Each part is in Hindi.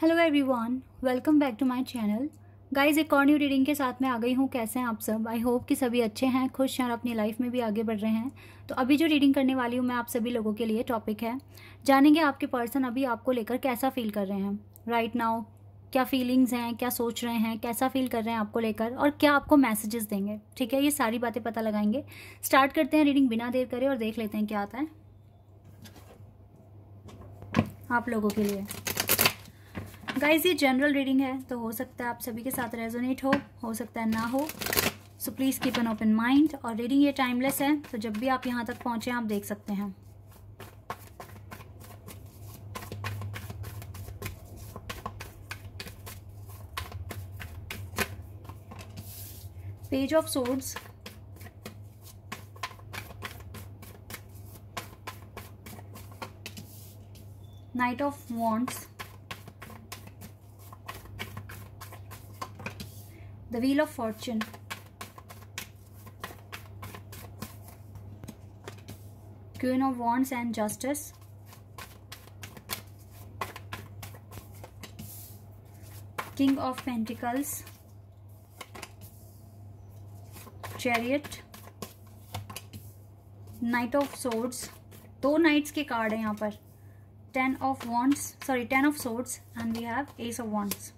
Hello everyone welcome back to my channel guys एक और न्यू रीडिंग के साथ मैं आ गई हूँ कैसे हैं आप सब आई होप कि सभी अच्छे हैं खुश हैं और अपनी लाइफ में भी आगे बढ़ रहे हैं तो अभी जो रीडिंग करने वाली हूँ मैं आप सभी लोगों के लिए टॉपिक है जानेंगे आपके पर्सन अभी आपको लेकर कैसा फील कर रहे हैं राइट right नाउ क्या फीलिंग्स हैं क्या सोच रहे हैं कैसा फील कर रहे हैं आपको लेकर और क्या आपको मैसेजेस देंगे ठीक है ये सारी बातें पता लगाएंगे स्टार्ट करते हैं रीडिंग बिना देर करें और देख लेते हैं क्या आता है आप लोगों के लिए गाइज ये जनरल रीडिंग है तो हो सकता है आप सभी के साथ रेजोनेट हो हो सकता है ना हो so please keep an open mind और रीडिंग ये टाइमलेस है तो जब भी आप यहाँ तक पहुँचे आप देख सकते हैं page of swords knight of wands the Wheel of Fortune. Queen of Wands and Justice. King of Pentacles. Chariot. knight of swords दो नाइट्स के कार्ड है यहाँ पर ten of wands sorry ten of swords and we have ace of wands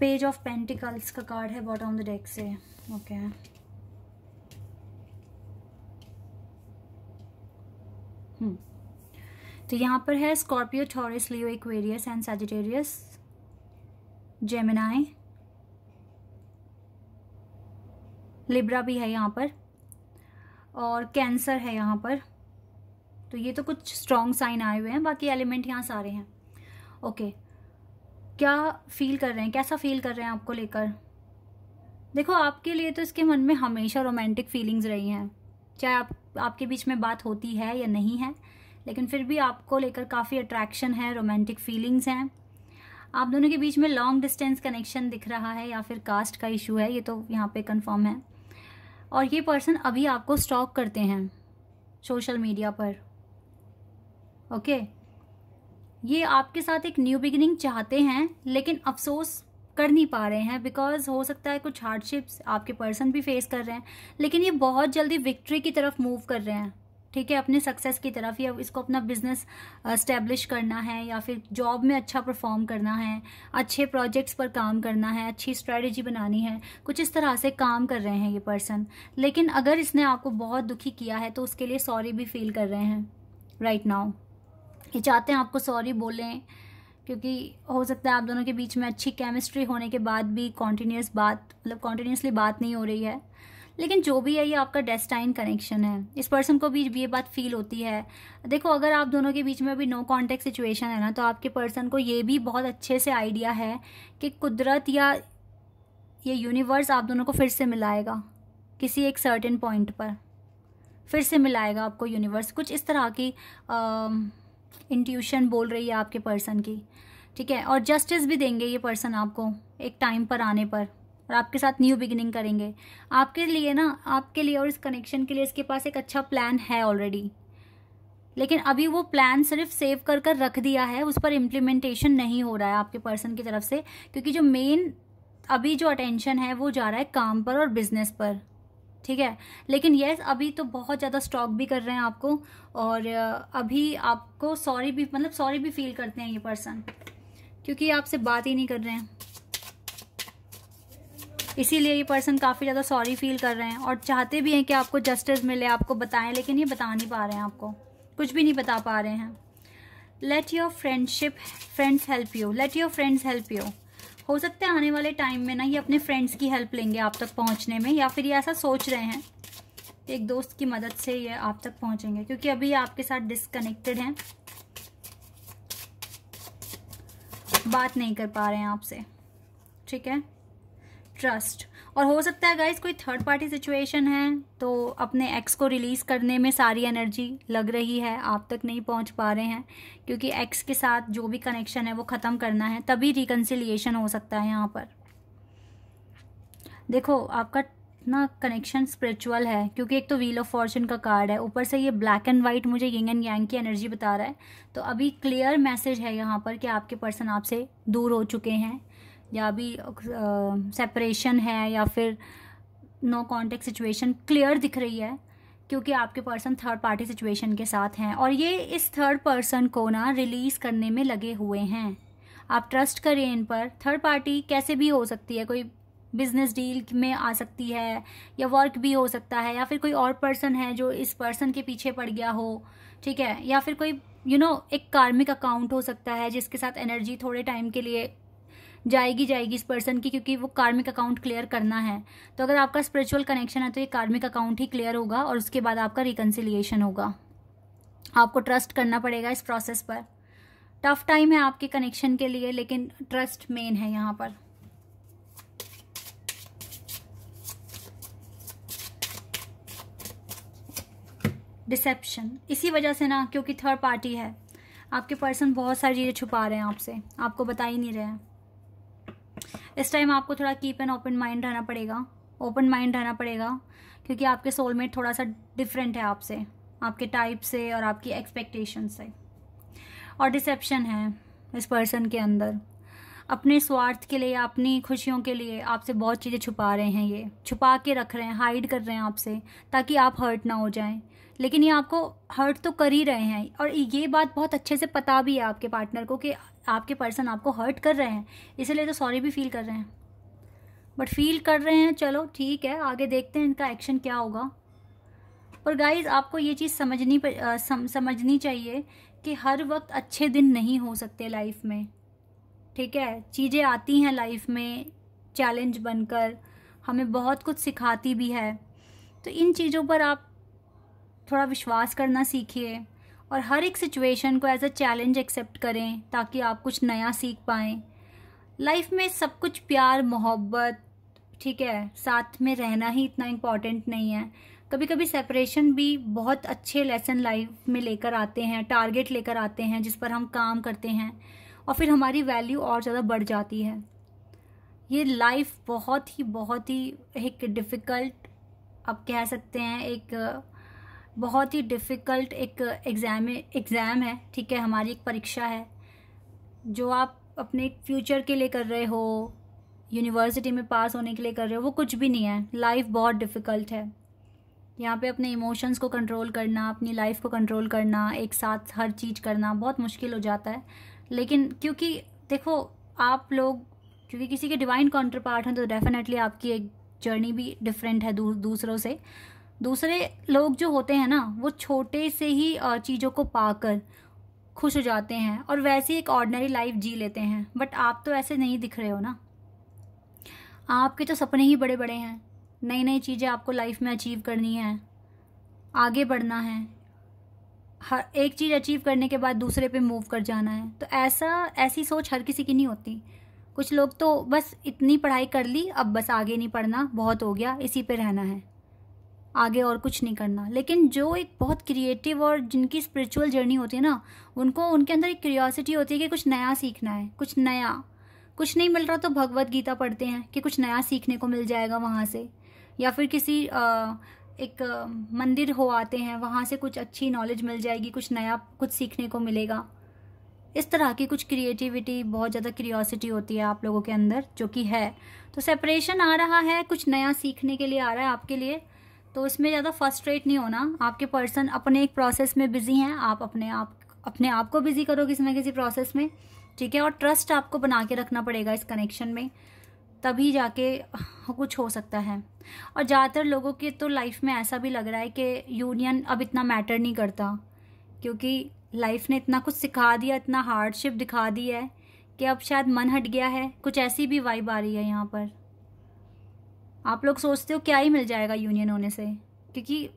page of pentacles का कार्ड है बॉटम द डेक से ओके हम्म। तो यहाँ पर है Scorpio Taurus Leo Aquarius and Sagittarius Gemini Libra भी है यहाँ पर और कैंसर है यहाँ पर तो ये तो कुछ स्ट्रॉन्ग साइन आए हुए हैं बाकी एलिमेंट यहाँ सारे हैं ओके okay. क्या फील कर रहे हैं कैसा फील कर रहे हैं आपको लेकर देखो आपके लिए तो इसके मन में हमेशा रोमांटिक फीलिंग्स रही हैं चाहे आप आपके बीच में बात होती है या नहीं है लेकिन फिर भी आपको लेकर काफ़ी अट्रैक्शन है रोमांटिक फीलिंग्स हैं आप दोनों के बीच में लॉन्ग डिस्टेंस कनेक्शन दिख रहा है या फिर कास्ट का इशू है ये तो यहाँ पे कंफर्म है और ये पर्सन अभी आपको स्टॉक करते हैं सोशल मीडिया पर ओके okay? ये आपके साथ एक न्यू बिगिनिंग चाहते हैं लेकिन अफसोस कर नहीं पा रहे हैं बिकॉज हो सकता है कुछ हार्डशिप्स आपके पर्सन भी फेस कर रहे हैं लेकिन ये बहुत जल्दी विक्ट्री की तरफ मूव कर रहे हैं ठीक है अपने सक्सेस की तरफ या इसको अपना बिजनेस इस्टेब्लिश uh, करना है या फिर जॉब में अच्छा परफॉर्म करना है अच्छे प्रोजेक्ट्स पर काम करना है अच्छी स्ट्रेटजी बनानी है कुछ इस तरह से काम कर रहे हैं ये पर्सन लेकिन अगर इसने आपको बहुत दुखी किया है तो उसके लिए सॉरी भी फील कर रहे हैं राइट right नाउ चाहते हैं आपको सॉरी बोलें क्योंकि हो सकता है आप दोनों के बीच में अच्छी केमिस्ट्री होने के बाद भी कॉन्टीन्यूस बात मतलब कॉन्टीन्यूसली बात नहीं हो रही है लेकिन जो भी है ये आपका डेस्टाइन कनेक्शन है इस पर्सन को भी ये बात फील होती है देखो अगर आप दोनों के बीच में अभी नो कॉन्टेक्ट सिचुएशन है ना तो आपके पर्सन को ये भी बहुत अच्छे से आइडिया है कि कुदरत या ये यूनिवर्स आप दोनों को फिर से मिलाएगा किसी एक सर्टेन पॉइंट पर फिर से मिलाएगा आपको यूनिवर्स कुछ इस तरह की आ, इंट्यूशन बोल रही है आपके पर्सन की ठीक है और जस्टिस भी देंगे ये पर्सन आपको एक टाइम पर आने पर और आपके साथ न्यू बिगिनिंग करेंगे आपके लिए ना आपके लिए और इस कनेक्शन के लिए इसके पास एक अच्छा प्लान है ऑलरेडी लेकिन अभी वो प्लान सिर्फ सेव कर कर रख दिया है उस पर इम्प्लीमेंटेशन नहीं हो रहा है आपके पर्सन की तरफ से क्योंकि जो मेन अभी जो अटेंशन है वो जा रहा है काम पर और बिजनेस पर ठीक है लेकिन येस अभी तो बहुत ज़्यादा स्टॉक भी कर रहे हैं आपको और अभी आपको सॉरी भी मतलब सॉरी भी फील करते हैं ये पर्सन क्योंकि आपसे बात ही नहीं कर रहे हैं इसीलिए ये पर्सन काफ़ी ज़्यादा सॉरी फील कर रहे हैं और चाहते भी हैं कि आपको जस्टिस मिले आपको बताएं लेकिन ये बता नहीं पा रहे हैं आपको कुछ भी नहीं बता पा रहे हैं let your friendship friends help you let your friends help you हो सकता है आने वाले टाइम में ना ये अपने फ्रेंड्स की हेल्प लेंगे आप तक पहुंचने में या फिर ये ऐसा सोच रहे हैं एक दोस्त की मदद से ये आप तक पहुंचेंगे क्योंकि अभी आपके साथ डिसकनेक्टेड हैं बात नहीं कर पा रहे हैं आपसे ठीक है ट्रस्ट और हो सकता है गाइज कोई थर्ड पार्टी सिचुएशन है तो अपने एक्स को रिलीज़ करने में सारी एनर्जी लग रही है आप तक नहीं पहुंच पा रहे हैं क्योंकि एक्स के साथ जो भी कनेक्शन है वो ख़त्म करना है तभी रिकन्सिलिएशन हो सकता है यहाँ पर देखो आपका ना कनेक्शन स्पिरिचुअल है क्योंकि एक तो व्हील ऑफ फॉर्चून का कार्ड है ऊपर से ये ब्लैक एंड व्हाइट मुझे यिंग एंड यांग की एनर्जी बता रहा है तो अभी क्लियर मैसेज है यहाँ पर कि आपके पर्सन आपसे दूर हो चुके हैं या अभी सेपरेशन है या फिर नो कॉन्टेक्ट सिचुएशन क्लियर दिख रही है क्योंकि आपके पर्सन थर्ड पार्टी सिचुएशन के साथ हैं और ये इस थर्ड पर्सन को ना रिलीज़ करने में लगे हुए हैं आप ट्रस्ट करें इन पर थर्ड पार्टी कैसे भी हो सकती है कोई बिजनेस डील में आ सकती है या वर्क भी हो सकता है या फिर कोई और पर्सन है जो इस पर्सन के पीछे पड़ गया हो ठीक है या फिर कोई यू you नो know, एक कार्मिक अकाउंट हो सकता है जिसके साथ एनर्जी थोड़े टाइम के लिए जाएगी जाएगी इस पर्सन की क्योंकि वो कार्मिक अकाउंट क्लियर करना है तो अगर आपका स्पिरिचुअल कनेक्शन है तो ये कार्मिक अकाउंट ही क्लियर होगा और उसके बाद आपका रिकन्सिलियेशन होगा आपको ट्रस्ट करना पड़ेगा इस प्रोसेस पर टफ टाइम है आपके कनेक्शन के लिए लेकिन ट्रस्ट मेन है यहाँ पर डिसेप्शन इसी वजह से ना क्योंकि थर्ड पार्टी है आपके पर्सन बहुत सारी चीज़ें छुपा रहे हैं आपसे आपको बता ही नहीं रहे हैं इस टाइम आपको थोड़ा कीप एन ओपन माइंड रहना पड़ेगा ओपन माइंड रहना पड़ेगा क्योंकि आपके सोलमेट थोड़ा सा डिफरेंट है आपसे आपके टाइप से और आपकी एक्सपेक्टेशन से और डिसेप्शन है इस पर्सन के अंदर अपने स्वार्थ के लिए अपनी खुशियों के लिए आपसे बहुत चीज़ें छुपा रहे हैं ये छुपा के रख रहे हैं हाइड कर रहे हैं आपसे ताकि आप हर्ट ना हो जाएं लेकिन ये आपको हर्ट तो कर ही रहे हैं और ये बात बहुत अच्छे से पता भी है आपके पार्टनर को कि आपके पर्सन आपको हर्ट कर रहे हैं इसीलिए तो सॉरी भी फील कर रहे हैं बट फील कर रहे हैं चलो ठीक है आगे देखते हैं इनका एक्शन क्या होगा और गाइज आपको ये चीज़ समझनी आ, सम, समझनी चाहिए कि हर वक्त अच्छे दिन नहीं हो सकते लाइफ में ठीक है चीज़ें आती हैं लाइफ में चैलेंज बनकर हमें बहुत कुछ सिखाती भी है तो इन चीज़ों पर आप थोड़ा विश्वास करना सीखिए और हर एक सिचुएशन को एज अ चैलेंज एक्सेप्ट करें ताकि आप कुछ नया सीख पाएँ लाइफ में सब कुछ प्यार मोहब्बत ठीक है साथ में रहना ही इतना इम्पॉर्टेंट नहीं है कभी कभी सेपरेशन भी बहुत अच्छे लेसन लाइफ में लेकर आते हैं टारगेट लेकर आते हैं जिस पर हम काम करते हैं और फिर हमारी वैल्यू और ज़्यादा बढ़ जाती है ये लाइफ बहुत ही बहुत ही एक डिफ़िकल्ट आप कह सकते हैं एक बहुत ही डिफ़िकल्ट एक एग्ज़ाम एग्ज़ाम है ठीक है हमारी एक परीक्षा है जो आप अपने फ्यूचर के लिए कर रहे हो यूनिवर्सिटी में पास होने के लिए कर रहे हो वो कुछ भी नहीं है लाइफ बहुत डिफ़िकल्ट है यहाँ पे अपने इमोशंस को कंट्रोल करना अपनी लाइफ को कंट्रोल करना एक साथ हर चीज़ करना बहुत मुश्किल हो जाता है लेकिन क्योंकि देखो आप लोग क्योंकि किसी के डिवाइन काउंटर पार्ट हैं तो डेफिनेटली आपकी एक जर्नी भी डिफरेंट है दू, दूसरों से दूसरे लोग जो होते हैं ना वो छोटे से ही चीज़ों को पाकर खुश हो जाते हैं और वैसे ही एक ऑर्डनरी लाइफ जी लेते हैं बट आप तो ऐसे नहीं दिख रहे हो ना आपके तो सपने ही बड़े बड़े हैं नई नई चीज़ें आपको लाइफ में अचीव करनी है आगे बढ़ना है हर एक चीज़ अचीव करने के बाद दूसरे पे मूव कर जाना है तो ऐसा ऐसी सोच हर किसी की नहीं होती कुछ लोग तो बस इतनी पढ़ाई कर ली अब बस आगे नहीं पढ़ना बहुत हो गया इसी पे रहना है आगे और कुछ नहीं करना लेकिन जो एक बहुत क्रिएटिव और जिनकी स्पिरिचुअल जर्नी होती है ना उनको उनके अंदर एक क्यूरियोसिटी होती है कि कुछ नया सीखना है कुछ नया कुछ नहीं मिल रहा तो भगवत गीता पढ़ते हैं कि कुछ नया सीखने को मिल जाएगा वहाँ से या फिर किसी आ, एक मंदिर हो आते हैं वहाँ से कुछ अच्छी नॉलेज मिल जाएगी कुछ नया कुछ सीखने को मिलेगा इस तरह की कुछ क्रिएटिविटी बहुत ज़्यादा क्रियोसिटी होती है आप लोगों के अंदर जो कि है तो सेपरेशन आ रहा है कुछ नया सीखने के लिए आ रहा है आपके लिए तो इसमें ज़्यादा फर्स्ट्रेट नहीं होना आपके पर्सन अपने एक प्रोसेस में बिजी हैं आप अपने आप अपने आप को बिजी करो किसी ना किसी प्रोसेस में ठीक है और ट्रस्ट आपको बना के रखना पड़ेगा इस कनेक्शन में तभी जाके कुछ हो सकता है और ज़्यादातर लोगों के तो लाइफ में ऐसा भी लग रहा है कि यूनियन अब इतना मैटर नहीं करता क्योंकि लाइफ ने इतना कुछ सिखा दिया इतना हार्डशिप दिखा दी है कि अब शायद मन हट गया है कुछ ऐसी भी वाइब आ रही है यहाँ पर आप लोग सोचते हो क्या ही मिल जाएगा यूनियन होने से क्योंकि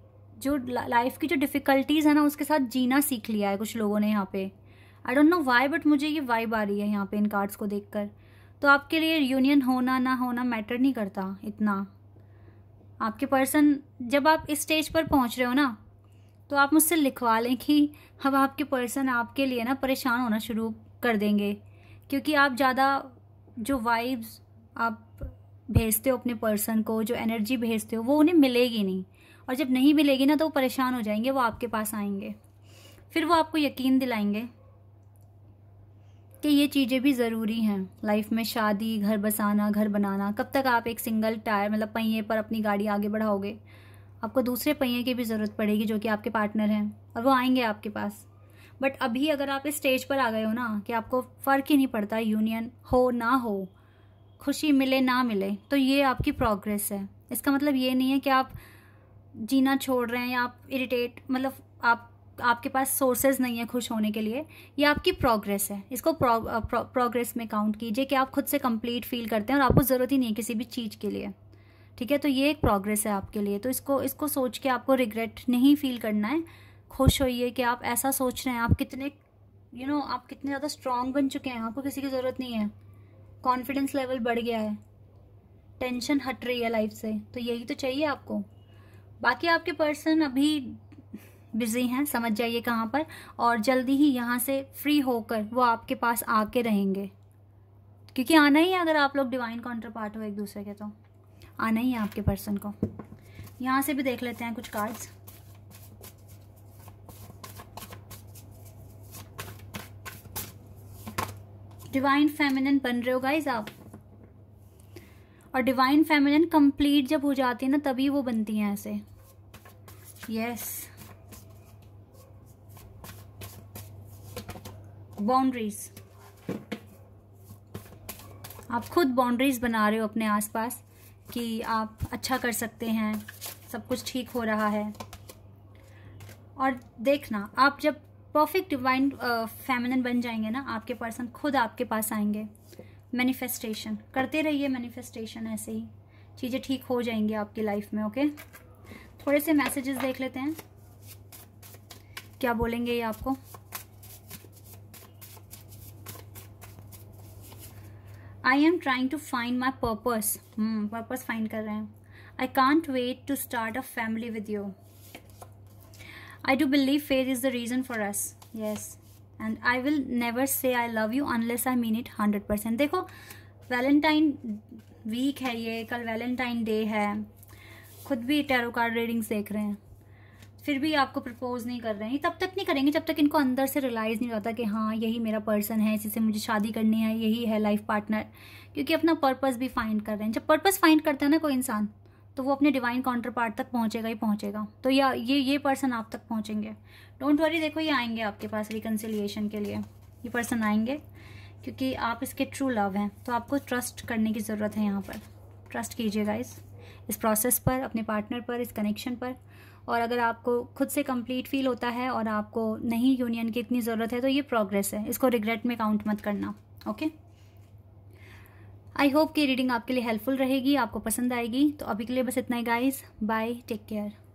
जो लाइफ की जो डिफ़िकल्टीज़ है ना उसके साथ जीना सीख लिया है कुछ लोगों ने यहाँ पे I don't know why but मुझे ये वाइब आ रही है यहाँ पे इन कार्ड्स को देखकर तो आपके लिए यूनियन होना ना होना मैटर नहीं करता इतना आपके पर्सन जब आप इस स्टेज पर पहुंच रहे हो ना तो आप मुझसे लिखवा लें कि अब आपके पर्सन आपके लिए ना परेशान होना शुरू कर देंगे क्योंकि आप ज़्यादा जो वाइब्स आप भेजते हो अपने पर्सन को जो एनर्जी भेजते हो वो उन्हें मिलेगी नहीं और जब नहीं मिलेगी ना तो वो परेशान हो जाएंगे वो आपके पास आएंगे फिर वो आपको यकीन दिलाएंगे कि ये चीज़ें भी ज़रूरी हैं लाइफ में शादी घर बसाना घर बनाना कब तक आप एक सिंगल टायर मतलब पहिए पर अपनी गाड़ी आगे बढ़ाओगे आपको दूसरे पहिए की भी ज़रूरत पड़ेगी जो कि आपके पार्टनर हैं और वो आएंगे आपके पास बट अभी अगर आप इस स्टेज पर आ गए हो ना कि आपको फ़र्क ही नहीं पड़ता यूनियन हो ना हो खुशी मिले ना मिले तो ये आपकी प्रोग्रेस है इसका मतलब ये नहीं है कि आप जीना छोड़ रहे हैं या आप इरिटेट मतलब आप आपके पास सोर्सेज नहीं है खुश होने के लिए ये आपकी प्रोग्रेस है इसको प्रोग्रेस में काउंट कीजिए कि आप खुद से कंप्लीट फील करते हैं और आपको ज़रूरत ही नहीं है किसी भी चीज़ के लिए ठीक है तो ये एक प्रोग्रेस है आपके लिए तो इसको इसको सोच के आपको रिग्रेट नहीं फील करना है खुश होइए कि आप ऐसा सोच रहे हैं आप कितने यू you नो know, आप कितने ज़्यादा स्ट्रांग बन चुके हैं आपको किसी की ज़रूरत नहीं है कॉन्फिडेंस लेवल बढ़ गया है टेंशन हट रही है लाइफ से तो यही तो चाहिए आपको बाकी आपके पर्सन अभी बिजी हैं समझ जाइए कहाँ पर और जल्दी ही यहाँ से फ्री होकर वो आपके पास आके रहेंगे क्योंकि आना ही है अगर आप लोग डिवाइन काउंटर पार्ट हो एक दूसरे के तो आना ही है आपके पर्सन को यहाँ से भी देख लेते हैं कुछ कार्ड्स डिवाइन फेमिनिन बन रहे हो गाइज आप और डिवाइन फेमिनिन कंप्लीट जब हो जाती है ना तभी वो बनती हैं ऐसे यस बाउंड्रीज आप खुद बाउंड्रीज बना रहे हो अपने आसपास कि आप अच्छा कर सकते हैं सब कुछ ठीक हो रहा है और देखना आप जब परफेक्ट डिवाइन फैमिलन बन जाएंगे ना आपके पर्सन खुद आपके पास आएंगे मैनिफेस्टेशन करते रहिए मैनिफेस्टेशन ऐसे ही चीज़ें ठीक हो जाएंगी आपकी लाइफ में ओके थोड़े से मैसेजेस देख लेते हैं क्या बोलेंगे ये आपको I am trying to find my purpose purpose find कर रहे हैं I can't wait to start a family with you I do believe fair is the reason for us yes and I will never say I love you unless I mean it hundred percent देखो वैलेंटाइन वीक है ये कल वैलेंटाइन डे है खुद भी टेरो रीडिंग्स देख रहे हैं फिर भी आपको प्रपोज नहीं कर रहे हैं तब तक नहीं करेंगे जब तक इनको अंदर से रियलाइज़ नहीं होता कि हाँ यही मेरा पर्सन है जिससे मुझे शादी करनी है यही है लाइफ पार्टनर क्योंकि अपना पर्पज़ भी फाइंड कर रहे हैं जब पर्पज़ फाइंड करता है ना कोई इंसान तो वो अपने डिवाइन काउंटर पार्ट तक पहुंचेगा ही पहुंचेगा तो या ये ये पर्सन आप तक पहुंचेंगे डोंट वरी देखो ये आएंगे आपके पास रिकन्सिलिएशन के लिए ये पर्सन आएंगे क्योंकि आप इसके ट्रू लव हैं तो आपको ट्रस्ट करने की ज़रूरत है यहाँ पर ट्रस्ट कीजिएगा इस इस प्रोसेस पर अपने पार्टनर पर इस कनेक्शन पर और अगर आपको खुद से कंप्लीट फील होता है और आपको नहीं यूनियन की इतनी ज़रूरत है तो ये प्रोग्रेस है इसको रिग्रेट में काउंट मत करना ओके आई होप कि रीडिंग आपके लिए हेल्पफुल रहेगी आपको पसंद आएगी तो अभी के लिए बस इतना ही गाइज बाय टेक केयर